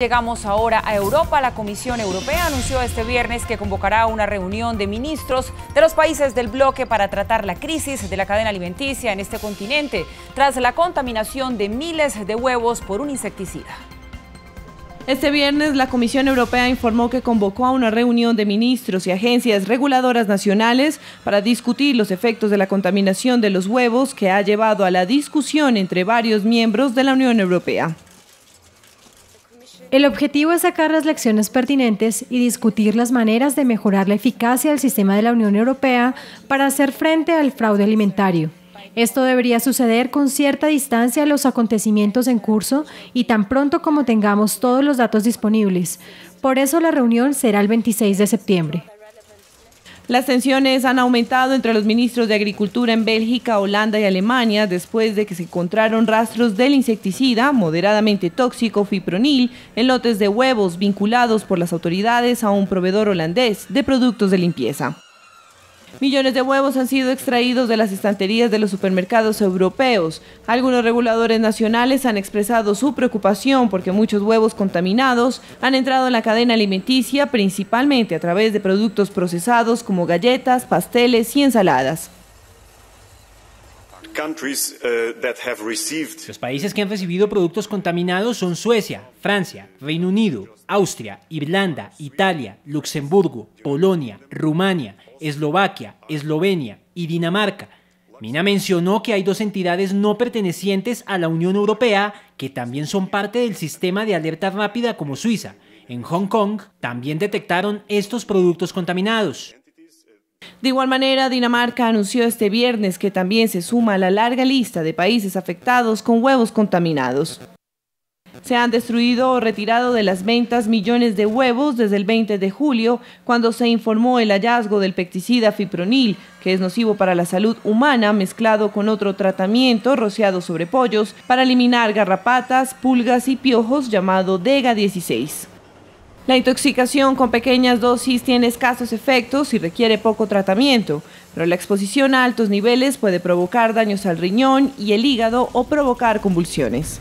Llegamos ahora a Europa. La Comisión Europea anunció este viernes que convocará una reunión de ministros de los países del bloque para tratar la crisis de la cadena alimenticia en este continente tras la contaminación de miles de huevos por un insecticida. Este viernes la Comisión Europea informó que convocó a una reunión de ministros y agencias reguladoras nacionales para discutir los efectos de la contaminación de los huevos que ha llevado a la discusión entre varios miembros de la Unión Europea. El objetivo es sacar las lecciones pertinentes y discutir las maneras de mejorar la eficacia del sistema de la Unión Europea para hacer frente al fraude alimentario. Esto debería suceder con cierta distancia a los acontecimientos en curso y tan pronto como tengamos todos los datos disponibles. Por eso la reunión será el 26 de septiembre. Las tensiones han aumentado entre los ministros de Agricultura en Bélgica, Holanda y Alemania después de que se encontraron rastros del insecticida moderadamente tóxico fipronil en lotes de huevos vinculados por las autoridades a un proveedor holandés de productos de limpieza. Millones de huevos han sido extraídos de las estanterías de los supermercados europeos. Algunos reguladores nacionales han expresado su preocupación porque muchos huevos contaminados han entrado en la cadena alimenticia principalmente a través de productos procesados como galletas, pasteles y ensaladas. Uh, Los países que han recibido productos contaminados son Suecia, Francia, Reino Unido, Austria, Irlanda, Italia, Luxemburgo, Polonia, Rumania, Eslovaquia, Eslovenia y Dinamarca. Mina mencionó que hay dos entidades no pertenecientes a la Unión Europea que también son parte del sistema de alerta rápida como Suiza. En Hong Kong también detectaron estos productos contaminados. De igual manera, Dinamarca anunció este viernes que también se suma a la larga lista de países afectados con huevos contaminados. Se han destruido o retirado de las ventas millones de huevos desde el 20 de julio, cuando se informó el hallazgo del pesticida fipronil, que es nocivo para la salud humana, mezclado con otro tratamiento rociado sobre pollos para eliminar garrapatas, pulgas y piojos llamado DEGA 16. La intoxicación con pequeñas dosis tiene escasos efectos y requiere poco tratamiento, pero la exposición a altos niveles puede provocar daños al riñón y el hígado o provocar convulsiones.